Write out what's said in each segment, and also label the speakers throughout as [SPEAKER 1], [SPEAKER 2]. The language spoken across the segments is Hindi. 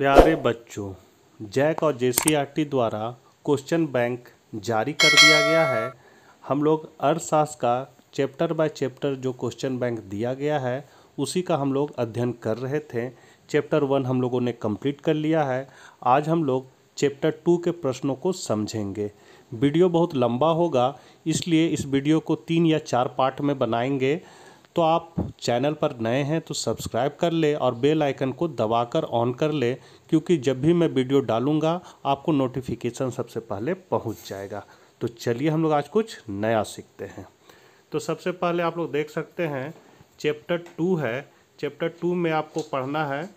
[SPEAKER 1] प्यारे बच्चों जैक और जेसीआरटी द्वारा क्वेश्चन बैंक जारी कर दिया गया है हम लोग अर्थशास्त्र का चैप्टर बाय चैप्टर जो क्वेश्चन बैंक दिया गया है उसी का हम लोग अध्ययन कर रहे थे चैप्टर वन हम लोगों ने कंप्लीट कर लिया है आज हम लोग चैप्टर टू के प्रश्नों को समझेंगे वीडियो बहुत लंबा होगा इसलिए इस वीडियो को तीन या चार पार्ट में बनाएंगे तो आप चैनल पर नए हैं तो सब्सक्राइब कर ले और बेल आइकन को दबाकर ऑन कर ले क्योंकि जब भी मैं वीडियो डालूँगा आपको नोटिफिकेशन सबसे पहले पहुँच जाएगा तो चलिए हम लोग आज कुछ नया सीखते हैं तो सबसे पहले आप लोग देख सकते हैं चैप्टर टू है चैप्टर टू में आपको पढ़ना है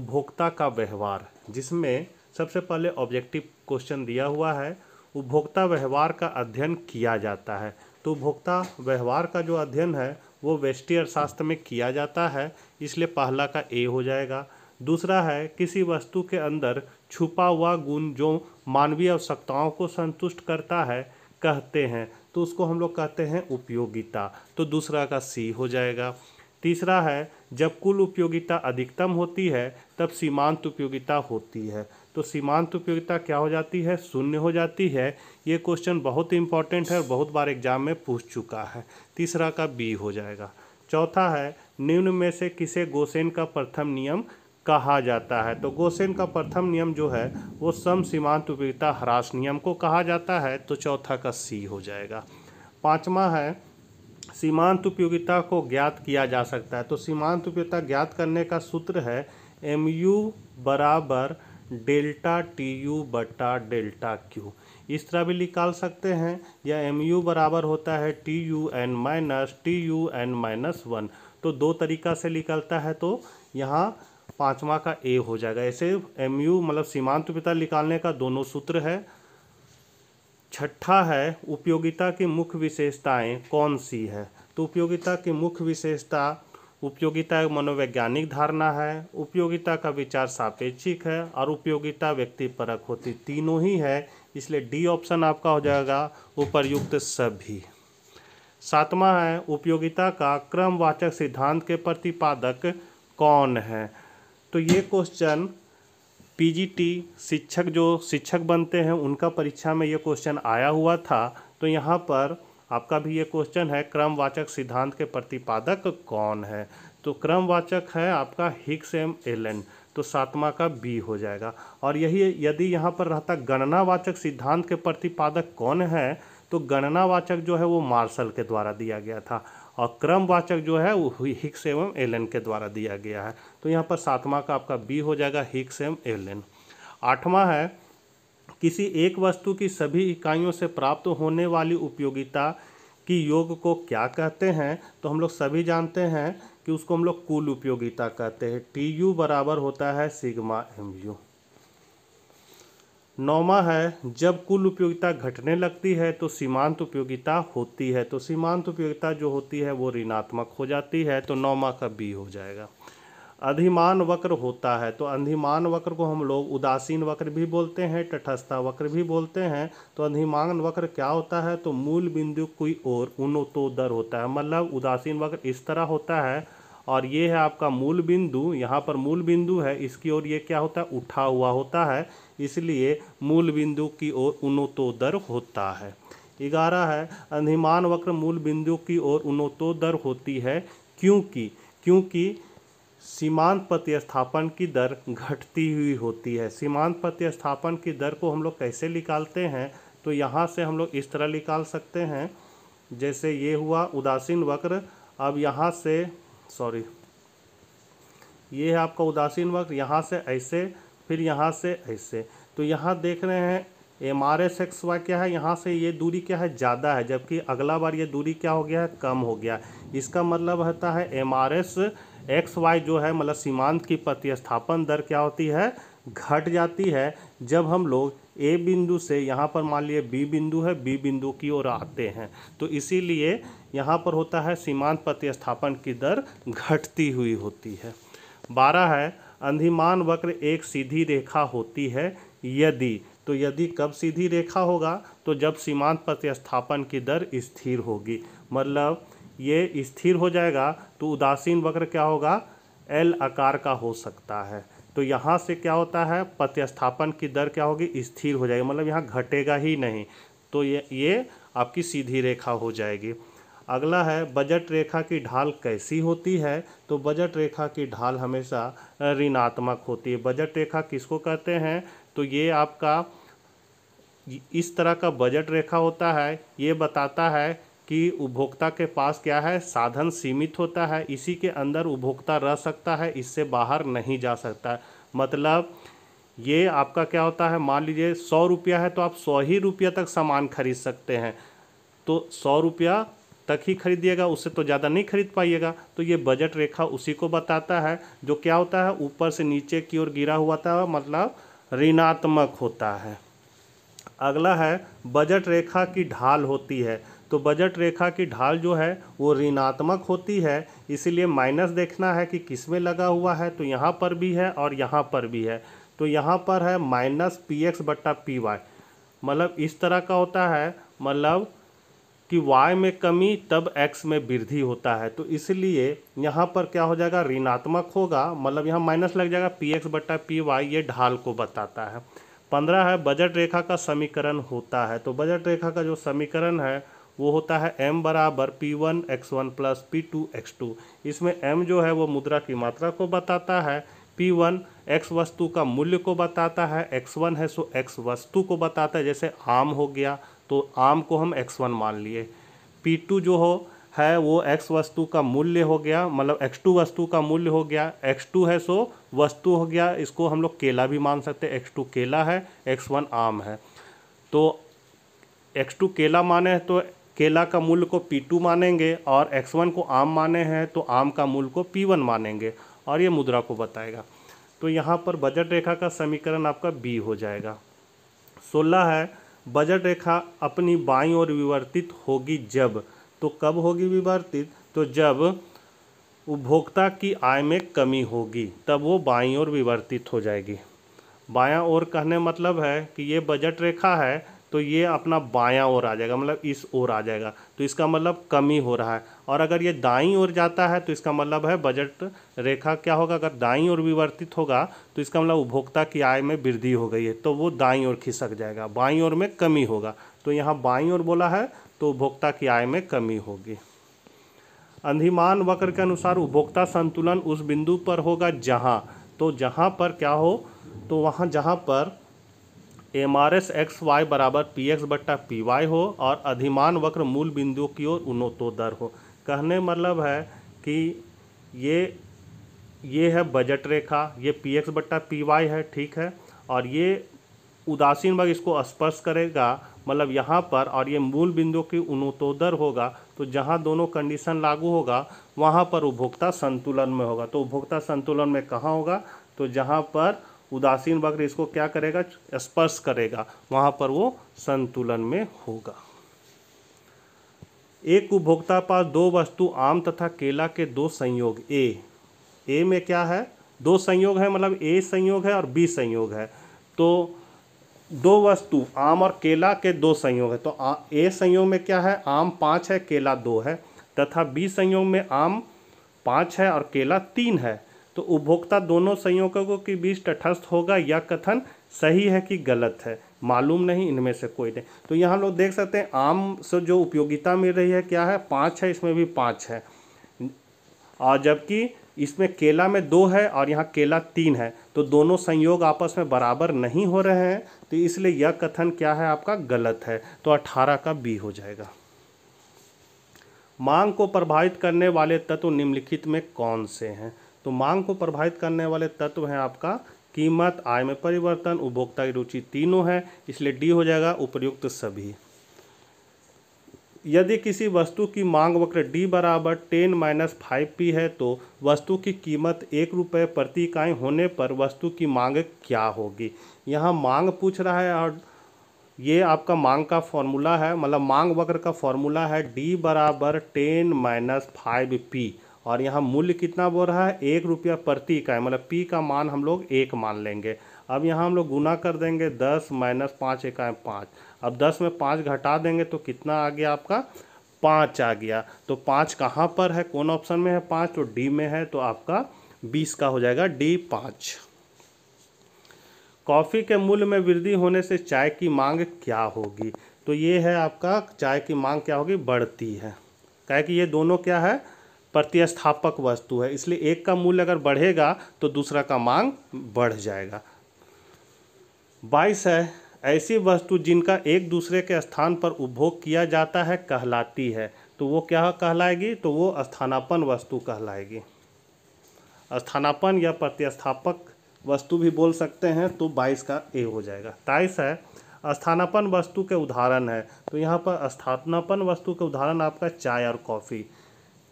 [SPEAKER 1] उपभोक्ता का व्यवहार जिसमें सबसे पहले ऑब्जेक्टिव क्वेश्चन दिया हुआ है उपभोक्ता व्यवहार का अध्ययन किया जाता है तो उपभोक्ता व्यवहार का जो अध्ययन है वो वेष्टी अर्थशास्त्र में किया जाता है इसलिए पहला का ए हो जाएगा दूसरा है किसी वस्तु के अंदर छुपा हुआ गुण जो मानवीय आवश्यकताओं को संतुष्ट करता है कहते हैं तो उसको हम लोग कहते हैं उपयोगिता तो दूसरा का सी हो जाएगा तीसरा है जब कुल उपयोगिता अधिकतम होती है तब सीमांत उपयोगिता होती है तो सीमांत उपयोगिता क्या हो जाती है शून्य हो जाती है ये क्वेश्चन बहुत इंपॉर्टेंट है और बहुत बार एग्जाम में पूछ चुका है तीसरा का बी हो जाएगा चौथा है निम्न में से किसे गोसेन का प्रथम नियम कहा जाता है तो गोसेन का प्रथम नियम जो है वो सम सीमांत उपयोगिता ह्रास नियम को कहा जाता है तो चौथा का सी हो जाएगा पाँचवा है सीमांत उपयोगिता को ज्ञात किया जा सकता है तो सीमांत उपयोगिता ज्ञात करने का सूत्र है एम यू बराबर डेल्टा टी यू बटा डेल्टा क्यू इस तरह भी निकाल सकते हैं या एम यू बराबर होता है T U N minus T U N minus one तो दो तरीका से निकलता है तो यहाँ पाँचवा का ए हो जाएगा ऐसे एम यू मतलब सीमांत पिता निकालने का दोनों सूत्र है छठा है उपयोगिता की मुख्य विशेषताएं कौन सी है तो उपयोगिता की मुख्य विशेषता उपयोगिता एक मनोवैज्ञानिक धारणा है उपयोगिता का विचार सापेक्षिक है और उपयोगिता व्यक्ति परक होती तीनों ही है इसलिए डी ऑप्शन आपका हो जाएगा उपरयुक्त सभी सातवां है उपयोगिता का क्रमवाचक सिद्धांत के प्रतिपादक कौन है तो ये क्वेश्चन पीजीटी शिक्षक जो शिक्षक बनते हैं उनका परीक्षा में ये क्वेश्चन आया हुआ था तो यहाँ पर आपका भी ये क्वेश्चन है क्रमवाचक सिद्धांत के प्रतिपादक कौन है तो क्रमवाचक है आपका हिक्स एम एलन तो सातवां का बी हो जाएगा और यही यदि यहाँ पर रहता गणनावाचक सिद्धांत के प्रतिपादक कौन है तो गणनावाचक जो है वो मार्शल के द्वारा दिया गया था और क्रमवाचक जो है वो हिक्स एवं एलन के द्वारा दिया गया है तो यहाँ पर सातवां का आपका बी हो जाएगा हिक्स एवं एलन आठवां है किसी एक वस्तु की सभी इकाइयों से प्राप्त होने वाली उपयोगिता की योग को क्या कहते हैं तो हम लोग सभी जानते हैं कि उसको हम लोग कुल उपयोगिता कहते हैं टी यू बराबर होता है सिग्मा एम यू नौमा है जब कुल उपयोगिता घटने लगती है तो सीमांत उपयोगिता होती है तो सीमांत उपयोगिता जो होती है वो ऋणात्मक हो जाती है तो नौमा का बी हो जाएगा अधिमान वक्र होता है तो अधिमान वक्र को हम लोग उदासीन वक्र भी बोलते हैं तटस्था वक्र भी बोलते हैं तो अधिमान वक्र क्या होता है तो मूल बिंदु कोई और उनोत्तर होता है मतलब उदासीन वक्र इस तरह होता है और ये है आपका मूल बिंदु यहाँ पर मूल बिंदु है इसकी ओर ये क्या होता है उठा हुआ होता है इसलिए मूल बिंदु की ओर उनोत्तर होता है ग्यारह है अधिमान वक्र मूल बिंदु की ओर उनोत्तर होती है क्योंकि क्योंकि सीमांत प्रतिस्थापन की दर घटती हुई होती है सीमांत प्रतिस्थापन की दर को हम लोग कैसे निकालते हैं तो यहाँ से हम लोग इस तरह निकाल सकते हैं जैसे ये हुआ उदासीन वक्र अब यहाँ से सॉरी ये है आपका उदासीन वक्र यहाँ से ऐसे फिर यहाँ से ऐसे तो यहाँ देख रहे हैं M R S X Y क्या है यहाँ से ये दूरी क्या है ज़्यादा है जबकि अगला बार ये दूरी क्या हो गया है कम हो गया इसका मतलब होता है M R S X Y जो है मतलब सीमांत की प्रतिस्थापन दर क्या होती है घट जाती है जब हम लोग ए बिंदु से यहाँ पर मान लिए बी बिंदु है बी बिंदु की ओर आते हैं तो इसीलिए यहाँ पर होता है सीमांत प्रतिस्थापन की दर घटती हुई होती है बारह है अंधिमान वक्र एक सीधी रेखा होती है यदि तो यदि कब सीधी रेखा होगा तो जब सीमांत प्रतिस्थापन की दर स्थिर होगी मतलब ये स्थिर हो जाएगा तो उदासीन वक्र क्या होगा एल आकार का हो सकता है तो यहाँ से क्या होता है प्रतिस्थापन की दर क्या होगी स्थिर हो जाएगी मतलब यहाँ घटेगा ही नहीं तो ये ये आपकी सीधी रेखा हो जाएगी अगला है बजट रेखा की ढाल कैसी होती है तो बजट रेखा की ढाल हमेशा ऋणात्मक होती है बजट रेखा किसको कहते हैं तो ये आपका इस तरह का बजट रेखा होता है ये बताता है कि उपभोक्ता के पास क्या है साधन सीमित होता है इसी के अंदर उपभोक्ता रह सकता है इससे बाहर नहीं जा सकता मतलब ये आपका क्या होता है मान लीजिए सौ रुपया है तो आप सौ ही रुपया तक सामान खरीद सकते हैं तो सौ रुपया तक ही खरीदिएगा उससे तो ज़्यादा नहीं खरीद पाइएगा तो ये बजट रेखा उसी को बताता है जो क्या होता है ऊपर से नीचे की ओर गिरा हुआ था मतलब ऋणात्मक होता है अगला है बजट रेखा की ढाल होती है तो बजट रेखा की ढाल जो है वो ऋणात्मक होती है इसीलिए माइनस देखना है कि किस में लगा हुआ है तो यहाँ पर भी है और यहाँ पर भी है तो यहाँ पर है माइनस पी एक्स बट्टा पी वाई मतलब इस तरह का होता है मतलब कि वाई में कमी तब एक्स में वृद्धि होता है तो इसलिए यहाँ पर क्या हो जाएगा ऋणात्मक होगा मतलब यहाँ माइनस लग जाएगा पी एक्स बट्टा पी वाई ये ढाल को बताता है पंद्रह है बजट रेखा का समीकरण होता है तो बजट रेखा का जो समीकरण है वो होता है m बराबर P one X one plus P two X two इसमें m जो है वो मुद्रा की मात्रा को बताता है पी वन एक्स वस्तु का मूल्य को बताता है एक्स वन है सो एक्स वस्तु को बताता है जैसे आम हो गया तो आम को हम एक्स वन मान लिए पी टू जो हो है वो x वस्तु का मूल्य हो गया मतलब x2 वस्तु का मूल्य हो गया x2 है सो वस्तु हो गया इसको हम लोग केला भी मान सकते हैं x2 केला है x1 आम है तो x2 केला माने तो केला का मूल्य को P2 मानेंगे और X1 को आम माने हैं तो आम का मूल्य को P1 मानेंगे और ये मुद्रा को बताएगा तो यहाँ पर बजट रेखा का समीकरण आपका बी हो जाएगा सोलह है बजट रेखा अपनी बाई और विवर्तित होगी जब तो कब होगी विवर्तित तो जब उपभोक्ता की आय में कमी होगी तब वो बाई और विवर्तित हो जाएगी बायां ओर कहने मतलब है कि ये बजट रेखा है तो ये अपना बायां ओर आ जाएगा मतलब इस ओर आ जाएगा तो इसका मतलब कमी हो रहा है और अगर ये दाई ओर जाता है तो इसका मतलब है बजट रेखा क्या होगा अगर दाई ओर विवर्तित होगा तो इसका मतलब उपभोक्ता की आय में वृद्धि हो गई है तो वो दाई ओर खिसक जाएगा बाई ओर में कमी होगा तो यहाँ बाई ओर बोला है तो उपभोक्ता की आय में कमी होगी अंधिमान वक्र के अनुसार उपभोक्ता संतुलन उस बिंदु पर होगा जहाँ तो जहाँ पर क्या हो तो वहाँ जहाँ पर M R S X Y बराबर पी एक्स बट्टा पी वाई हो और अधिमान वक्र मूल बिंदुओं की ओर दर हो कहने मतलब है कि ये ये है बजट रेखा ये पी एक्स बट्टा पी वाई है ठीक है और ये उदासीन वक्र इसको स्पर्श करेगा मतलब यहाँ पर और ये मूल बिंदुओं की उनोत्तर होगा तो जहाँ दोनों कंडीशन लागू होगा वहाँ पर उपभोक्ता संतुलन में होगा तो उपभोक्ता संतुलन में कहाँ होगा तो जहाँ पर उदासीन वक्र इसको क्या करेगा स्पर्श करेगा वहां पर वो संतुलन में होगा एक उपभोक्ता पास दो वस्तु आम तथा केला के दो संयोग ए ए में क्या है दो संयोग है मतलब ए संयोग है और बी संयोग है तो दो वस्तु आम और केला के दो संयोग है तो आ, ए संयोग में क्या है आम पाँच है केला दो है तथा बी संयोग में आम पाँच है और केला तीन है तो उपभोक्ता दोनों संयोगों के बीच तटस्थ होगा यह कथन सही है कि गलत है मालूम नहीं इनमें से कोई नहीं तो यहाँ लोग देख सकते हैं आम से जो उपयोगिता मिल रही है क्या है पाँच है इसमें भी पाँच है और जबकि इसमें केला में दो है और यहाँ केला तीन है तो दोनों संयोग आपस में बराबर नहीं हो रहे हैं तो इसलिए यह कथन क्या है आपका गलत है तो अठारह का बी हो जाएगा मांग को प्रभावित करने वाले तत्व निम्नलिखित में कौन से हैं तो मांग को प्रभावित करने वाले तत्व हैं आपका कीमत आय में परिवर्तन उपभोक्ता की रुचि तीनों है इसलिए डी हो जाएगा उपयुक्त सभी यदि किसी वस्तु की मांग वक्र डी बराबर टेन माइनस फाइव पी है तो वस्तु की कीमत एक रुपये प्रति इकाई होने पर वस्तु की मांग क्या होगी यहाँ मांग पूछ रहा है और ये आपका मांग का फॉर्मूला है मतलब मांग वक्र का फॉर्मूला है डी बराबर टेन माइनस फाइव पी और यहाँ मूल्य कितना बोल रहा है एक रुपया प्रति इकाई मतलब पी का मान हम लोग एक मान लेंगे अब यहाँ हम लोग गुना कर देंगे दस माइनस पाँच इकाई पाँच अब दस में पाँच घटा देंगे तो कितना आ गया आपका पाँच आ गया तो पाँच कहाँ पर है कौन ऑप्शन में है पाँच तो डी में है तो आपका बीस का हो जाएगा डी पाँच कॉफ़ी के मूल्य में वृद्धि होने से चाय की मांग क्या होगी तो ये है आपका चाय की मांग क्या होगी बढ़ती है क्या कि ये दोनों क्या है प्रतिस्थापक वस्तु है इसलिए एक का मूल्य अगर बढ़ेगा तो दूसरा का मांग बढ़ जाएगा बाईस है ऐसी वस्तु जिनका एक दूसरे के स्थान पर उपभोग किया जाता है कहलाती है तो वो क्या कहलाएगी तो वो स्थानापन वस्तु कहलाएगी स्थानापन या प्रतिस्थापक वस्तु भी बोल सकते हैं तो बाईस का ए हो जाएगा ताइस है स्थानापन वस्तु के उदाहरण है तो यहाँ पर स्थानापन वस्तु के उदाहरण आपका चाय और कॉफ़ी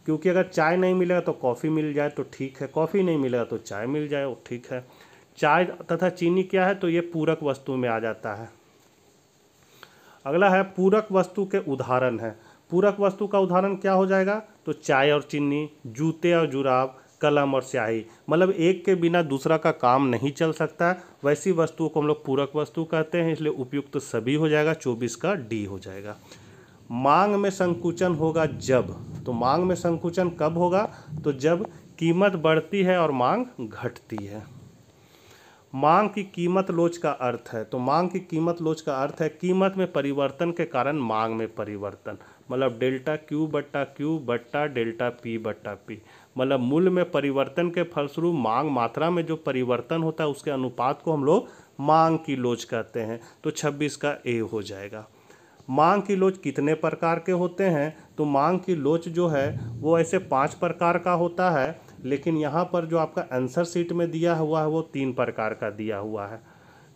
[SPEAKER 1] क्योंकि अगर चाय नहीं मिलेगा तो कॉफ़ी मिल जाए तो ठीक है कॉफ़ी नहीं मिलेगा तो चाय मिल जाए वो ठीक है चाय तथा चीनी क्या है तो ये पूरक वस्तु में आ जाता है अगला है पूरक वस्तु के उदाहरण है पूरक वस्तु का उदाहरण क्या हो जाएगा तो चाय और चीनी जूते और जुराब कलम और स्याही मतलब एक के बिना दूसरा का काम नहीं चल सकता वैसी वस्तुओं को हम लोग पूरक वस्तु कहते हैं इसलिए उपयुक्त सभी हो जाएगा चौबीस का डी हो जाएगा मांग में संकुचन होगा जब तो मांग में संकुचन कब होगा तो जब कीमत बढ़ती है और मांग घटती है मांग की कीमत लोच का अर्थ है तो मांग की कीमत लोच का अर्थ है कीमत में परिवर्तन के कारण मांग में परिवर्तन मतलब डेल्टा क्यू बट्टा क्यू बट्टा डेल्टा पी बट्टा पी मतलब मूल्य में परिवर्तन के फलस्वरूप मांग मात्रा में जो परिवर्तन होता है उसके अनुपात को हम लोग मांग की लोच कहते हैं तो 26 का ए हो जाएगा मांग की लोच कितने प्रकार के होते हैं तो मांग की लोच जो है वो ऐसे पांच प्रकार का होता है लेकिन यहाँ पर जो आपका आंसर सीट में दिया हुआ है वो तीन प्रकार का दिया हुआ है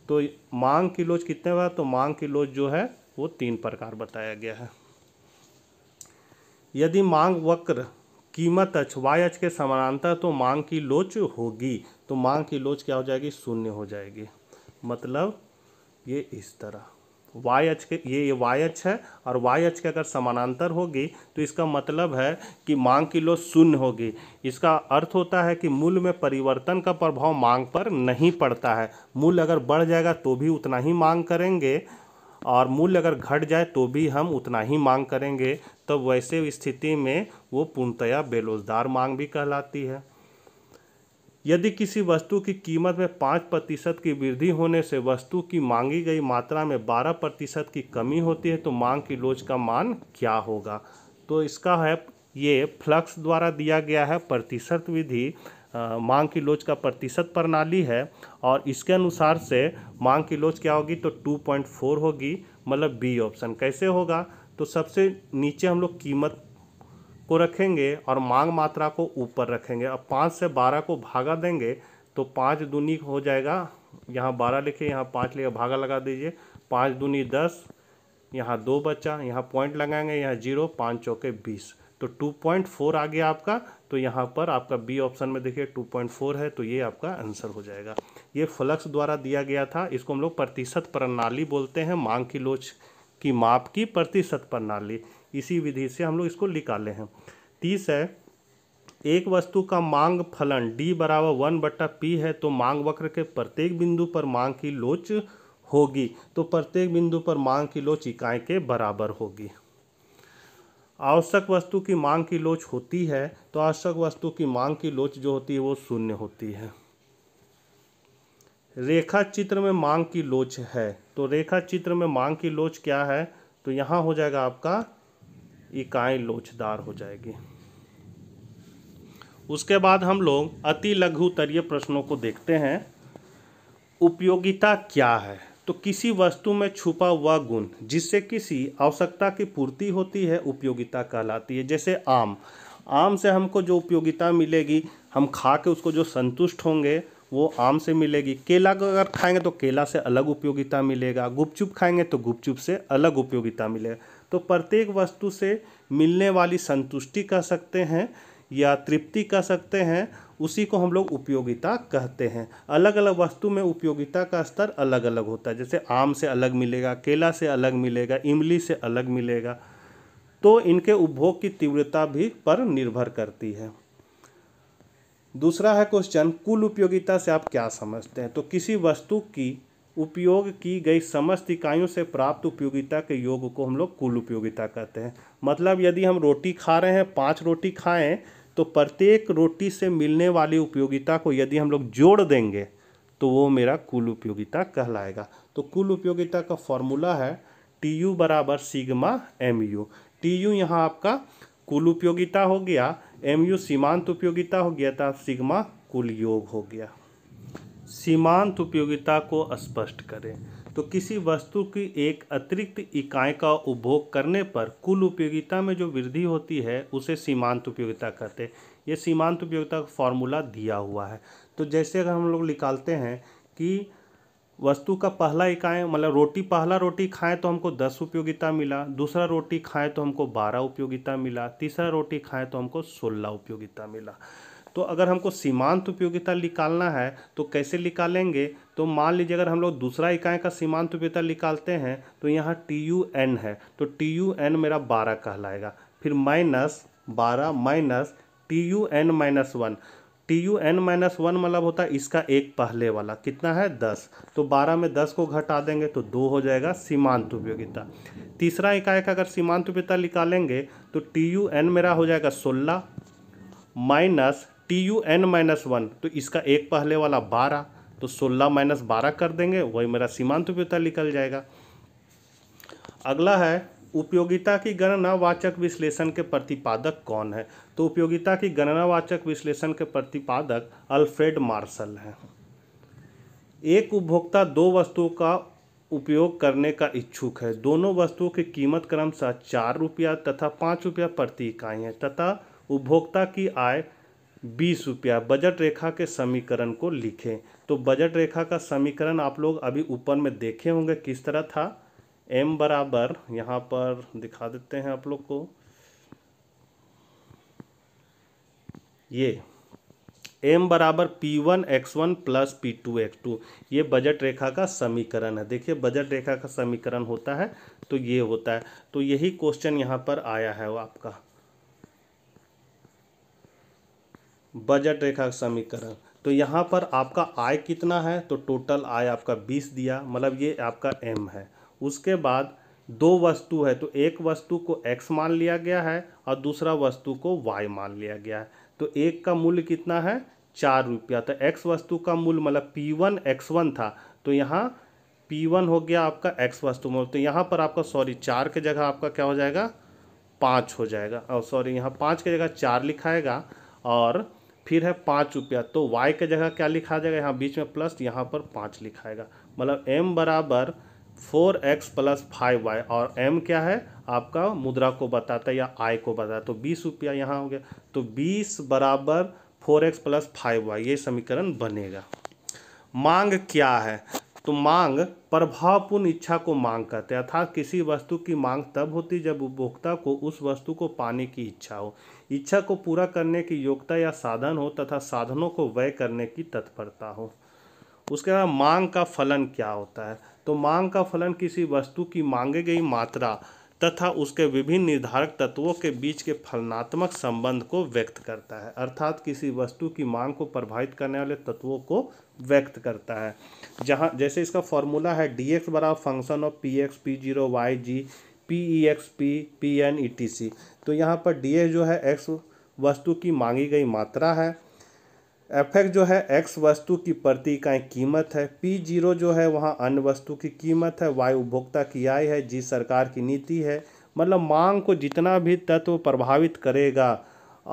[SPEAKER 1] तो मांग की लोच कितने बार तो मांग की लोच जो है वो तीन प्रकार बताया गया है यदि मांग वक्र कीमत अच वाई अच के समानांतर तो मांग की लोच होगी तो मांग की लोच क्या हो जाएगी शून्य हो जाएगी मतलब ये इस तरह वाई एच के ये ये वाई एच है और वाई एच के अगर समानांतर होगी तो इसका मतलब है कि मांग की लो शून्य होगी इसका अर्थ होता है कि मूल में परिवर्तन का प्रभाव मांग पर नहीं पड़ता है मूल अगर बढ़ जाएगा तो भी उतना ही मांग करेंगे और मूल्य अगर घट जाए तो भी हम उतना ही मांग करेंगे तो वैसे स्थिति में वो पूर्णतया बेरोजगार मांग भी कहलाती है यदि किसी वस्तु की कीमत में पाँच प्रतिशत की वृद्धि होने से वस्तु की मांगी गई मात्रा में बारह प्रतिशत की कमी होती है तो मांग की लोच का मान क्या होगा तो इसका है ये फ्लक्स द्वारा दिया गया है प्रतिशत विधि मांग की लोच का प्रतिशत प्रणाली है और इसके अनुसार से मांग की लोच क्या होगी तो 2.4 होगी मतलब बी ऑप्शन कैसे होगा तो सबसे नीचे हम लोग कीमत को रखेंगे और मांग मात्रा को ऊपर रखेंगे अब पाँच से बारह को भागा देंगे तो पाँच दूनी हो जाएगा यहाँ बारह लिखे यहाँ पाँच लिखे भागा लगा दीजिए पाँच दूनी दस यहाँ दो बच्चा यहाँ पॉइंट लगाएंगे यहाँ जीरो पाँच चौके बीस तो टू पॉइंट फोर आ गया आपका तो यहाँ पर आपका बी ऑप्शन में देखिए टू पॉइंट फोर है तो ये आपका आंसर हो जाएगा ये फ्लक्स द्वारा दिया गया था इसको हम लोग प्रतिशत प्रणाली बोलते हैं मांग की लोच की माप की प्रतिशत प्रणाली इसी विधि से हम लोग इसको निकाले हैं तीस है एक वस्तु का मांग फलन डी बराबर वन बट्टा पी है तो मांग वक्र के प्रत्येक बिंदु पर मांग की लोच होगी तो प्रत्येक बिंदु पर मांग की लोच इकाई के बराबर होगी आवश्यक वस्तु की मांग की लोच होती है तो आवश्यक वस्तु की मांग की लोच जो होती है वो शून्य होती है रेखा चित्र में मांग की लोच है तो रेखा चित्र में मांग की लोच क्या है तो यहाँ हो जाएगा आपका इकाएं लोचदार हो जाएगी उसके बाद हम लोग अति लघु तरीय प्रश्नों को देखते हैं उपयोगिता क्या है तो किसी वस्तु में छुपा हुआ गुण जिससे किसी आवश्यकता की पूर्ति होती है उपयोगिता कहलाती है जैसे आम आम से हमको जो उपयोगिता मिलेगी हम खा के उसको जो संतुष्ट होंगे वो आम से मिलेगी केला को अगर खाएंगे तो केला से अलग उपयोगिता मिलेगा गुपचुप खाएंगे तो गुपचुप से अलग उपयोगिता मिलेगा तो प्रत्येक वस्तु से मिलने वाली संतुष्टि कह सकते हैं या तृप्ति कह सकते हैं उसी को हम लोग उपयोगिता कहते हैं अलग अलग वस्तु में उपयोगिता का स्तर अलग अलग होता है जैसे आम से अलग मिलेगा केला से अलग मिलेगा इमली से अलग मिलेगा तो इनके उपभोग की तीव्रता भी पर निर्भर करती है दूसरा है क्वेश्चन कुल उपयोगिता से आप क्या समझते हैं तो किसी वस्तु की उपयोग की गई समस्त इकाइयों से प्राप्त उपयोगिता के योग को हम लोग कुल उपयोगिता कहते हैं मतलब यदि हम रोटी खा रहे हैं पाँच रोटी खाएं तो प्रत्येक रोटी से मिलने वाली उपयोगिता को यदि हम लोग जोड़ देंगे तो वो मेरा कुल उपयोगिता कहलाएगा तो कुल उपयोगिता का फॉर्मूला है टी यू बराबर sigma M U T U यहाँ आपका कुल उपयोगिता हो गया एम यू सीमांत उपयोगिता हो गया था सिग्मा कुल योग हो गया सीमांत उपयोगिता को स्पष्ट करें तो किसी वस्तु की एक अतिरिक्त इकाई का उपभोग करने पर कुल उपयोगिता में जो वृद्धि होती है उसे सीमांत उपयोगिता कहते हैं ये सीमांत उपयोगिता का फॉर्मूला दिया हुआ है तो जैसे अगर हम लोग निकालते हैं कि वस्तु का पहला इकाई मतलब रोटी पहला रोटी खाएं तो हमको दस उपयोगिता मिला दूसरा रोटी खाएं तो हमको बारह उपयोगिता मिला तीसरा रोटी खाएं तो हमको सोलह उपयोगिता मिला तो अगर हमको सीमांत उपयोगिता निकालना है तो कैसे निकालेंगे तो मान लीजिए अगर हम लोग दूसरा इकाई का सीमांत उपयोगिता निकालते हैं तो यहाँ टी यू एन है तो टी यू एन मेरा बारह कहलाएगा फिर माइनस बारह minus T U N minus one T U N minus one मतलब होता है इसका एक पहले वाला कितना है दस तो बारह में दस को घटा देंगे तो दो हो जाएगा सीमांत उपयोगिता तीसरा इकाई का अगर सीमांत उपयोगिता निकालेंगे तो टी यू एन मेरा हो जाएगा सोलह minus T U N minus one तो इसका एक पहले वाला बारह तो सोलह माइनस बारह कर देंगे वही मेरा सीमांत उपयोगिता निकल जाएगा अगला है उपयोगिता की गणना वाचक विश्लेषण के प्रतिपादक कौन है तो उपयोगिता की गणना वाचक विश्लेषण के प्रतिपादक अल्फ्रेड मार्शल हैं एक उपभोक्ता दो वस्तुओं का उपयोग करने का इच्छुक है दोनों वस्तुओं की कीमत क्रमशः चार रुपया तथा पाँच रुपया प्रति इकाई है तथा उपभोक्ता की आय बीस रुपया बजट रेखा के समीकरण को लिखें तो बजट रेखा का समीकरण आप लोग अभी ऊपर में देखे होंगे किस तरह था एम बराबर यहाँ पर दिखा देते हैं आप लोग को ये एम बराबर P one X one plus P two X two ये बजट रेखा का समीकरण है देखिए बजट रेखा का समीकरण होता है तो ये होता है तो यही क्वेश्चन यहाँ पर आया है वो आपका बजट रेखा समीकरण तो यहाँ पर आपका आय कितना है तो टोटल आय आपका बीस दिया मतलब ये आपका एम है उसके बाद दो वस्तु है तो एक वस्तु को एक्स मान लिया गया है और दूसरा वस्तु को वाई मान लिया गया है तो एक का मूल्य कितना है चार रुपया तो एक्स वस्तु का मूल्य मतलब पी वन एक्स वन था तो यहाँ पी वन हो गया आपका एक्स वस्तु मूल्य तो यहाँ पर आपका सॉरी चार के जगह आपका क्या हो जाएगा पाँच हो जाएगा और सॉरी यहाँ पाँच की जगह चार लिखाएगा और फिर है पाँच रुपया तो y के जगह क्या लिखा जाएगा यहाँ बीच में प्लस यहाँ पर पाँच लिखाएगा मतलब m बराबर four X plus five Y और m क्या है आपका मुद्रा को बताता है या आय को बताता है तो बीस रुपया यहाँ हो गया तो बीस बराबर four X plus five Y ये समीकरण बनेगा मांग क्या है तो मांग प्रभावपूर्ण इच्छा को मांग कहते हैं अर्थात किसी वस्तु की मांग तब होती जब उपभोक्ता को उस वस्तु को पाने की इच्छा हो इच्छा को पूरा करने की योग्यता या साधन हो तथा साधनों को व्यय करने की तत्परता हो उसके बाद मांग का फलन क्या होता है तो मांग का फलन किसी वस्तु की मांगे गई मात्रा तथा उसके विभिन्न निर्धारक तत्वों के बीच के फलनात्मक संबंध को व्यक्त करता है अर्थात किसी वस्तु की मांग को प्रभावित करने वाले तत्वों को व्यक्त करता है जहाँ जैसे इसका फॉर्मूला है डी एक्स बराबर function of P X P zero Y G P E X P P N E T C तो यहाँ पर डी ए जो है एक्स वस्तु की मांगी गई मात्रा है एफ एक्स जो है एक्स वस्तु की प्रति इकाई कीमत है पी जीरो जो है वहाँ अन्य वस्तु की कीमत है वाई उपभोक्ता की आय है जी सरकार की नीति है मतलब मांग को जितना भी तत्व प्रभावित करेगा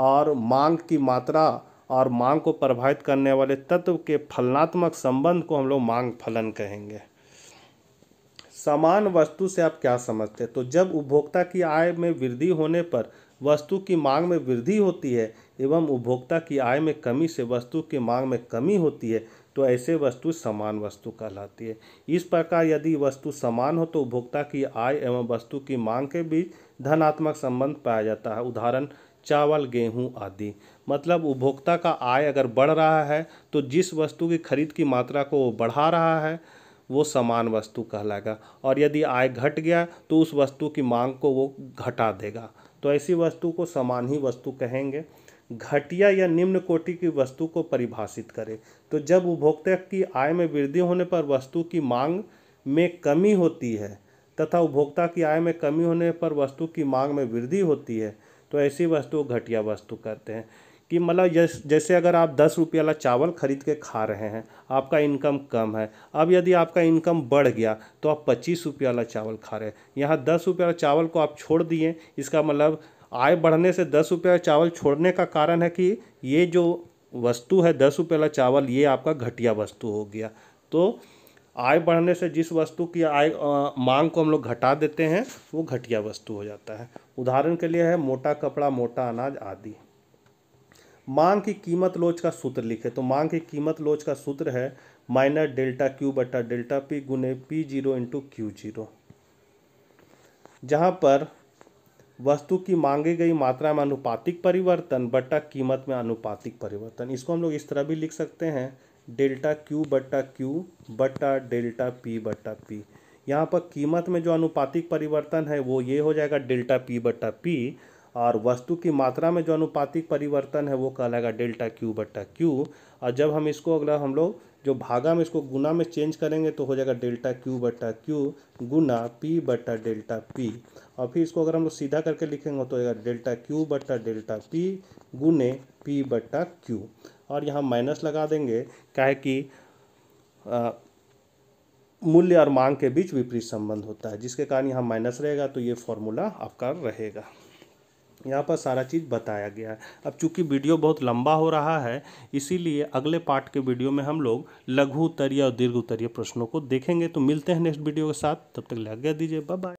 [SPEAKER 1] और मांग की मात्रा और मांग को प्रभावित करने वाले तत्व के फलनात्मक संबंध को हम लोग मांग फलन कहेंगे समान वस्तु से आप क्या समझते हैं तो जब उपभोक्ता की आय में वृद्धि होने पर वस्तु की मांग में वृद्धि होती है एवं उपभोक्ता की आय में कमी से वस्तु की मांग में कमी होती है तो ऐसे वस्तु समान वस्तु कहलाती है इस प्रकार यदि वस्तु समान हो तो उपभोक्ता की आय एवं वस्तु की मांग के बीच धनात्मक संबंध पाया जाता है उदाहरण चावल गेहूं आदि मतलब उपभोक्ता का आय अगर बढ़ रहा है तो जिस वस्तु की खरीद की मात्रा को वो बढ़ा रहा है वो समान वस्तु कहलाएगा और यदि आय घट गया तो उस वस्तु की मांग को वो घटा देगा तो ऐसी वस्तु को समान ही वस्तु कहेंगे घटिया या निम्न कोटि की वस्तु को परिभाषित करें तो जब उपभोक्ता की आय में वृद्धि होने पर वस्तु की मांग में कमी होती है तथा उपभोक्ता की आय में कमी होने पर वस्तु की मांग में वृद्धि होती है तो ऐसी वस्तु घटिया वस्तु कहते हैं कि मतलब जैसे अगर आप दस रुपये वाला चावल ख़रीद के खा रहे हैं आपका इनकम कम है अब यदि आपका इनकम बढ़ गया तो आप पच्चीस रुपये वाला चावल खा रहे हैं यहाँ दस रुपये वाला चावल को आप छोड़ दिए इसका मतलब आय बढ़ने से दस रुपये वाला चावल छोड़ने का कारण है कि ये जो वस्तु है दस रुपये वाला चावल ये आपका घटिया वस्तु हो गया तो आय बढ़ने से जिस वस्तु की आय मांग को हम लोग घटा देते हैं वो घटिया वस्तु हो जाता है उदाहरण के लिए है मोटा कपड़ा मोटा अनाज आदि मांग की कीमत लोच का सूत्र लिखे तो मांग की कीमत लोच का सूत्र है माइनस डेल्टा क्यू बटा डेल्टा पी गुने P zero into Q zero जहाँ पर वस्तु की मांगी गई मात्रा में अनुपातिक परिवर्तन बटा कीमत में अनुपातिक परिवर्तन इसको हम लोग इस तरह भी लिख सकते हैं डेल्टा क्यू बटा क्यू बटा डेल्टा पी बटा पी यहाँ पर कीमत में जो अनुपातिक परिवर्तन है वो ये हो जाएगा डेल्टा पी बटा पी और वस्तु की मात्रा में जो अनुपातिक परिवर्तन है वो कहलाएगा डेल्टा क्यू बट्टा क्यू और जब हम इसको अगला हम लोग जो भागा में इसको गुना में चेंज करेंगे तो हो जाएगा डेल्टा क्यू बट्टा क्यू गुना पी बट्टा डेल्टा पी और फिर इसको अगर हम लोग सीधा करके लिखेंगे तो होगा डेल्टा क्यू बट्टा डेल्टा पी गुने पी बट्टा क्यू और यहाँ माइनस लगा देंगे क्या कि मूल्य और मांग के बीच विपरीत संबंध होता है जिसके कारण यहाँ माइनस रहेगा तो ये फॉर्मूला आपका रहेगा यहाँ पर सारा चीज़ बताया गया है अब चूंकि वीडियो बहुत लंबा हो रहा है इसीलिए अगले पार्ट के वीडियो में हम लोग लघु उत्तरीय और दीर्घ उत्तरीय प्रश्नों को देखेंगे तो मिलते हैं नेक्स्ट वीडियो के साथ तब तक लग गया दीजिए बाय